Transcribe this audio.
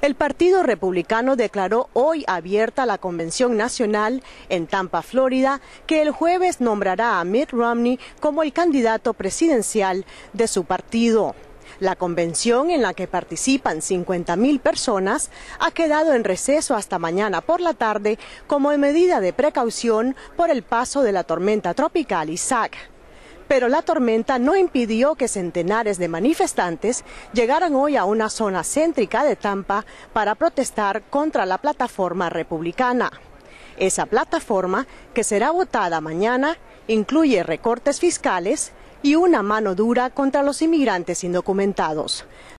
El Partido Republicano declaró hoy abierta la Convención Nacional en Tampa, Florida, que el jueves nombrará a Mitt Romney como el candidato presidencial de su partido. La convención, en la que participan 50.000 personas, ha quedado en receso hasta mañana por la tarde como medida de precaución por el paso de la tormenta tropical Isaac pero la tormenta no impidió que centenares de manifestantes llegaran hoy a una zona céntrica de Tampa para protestar contra la plataforma republicana. Esa plataforma, que será votada mañana, incluye recortes fiscales y una mano dura contra los inmigrantes indocumentados.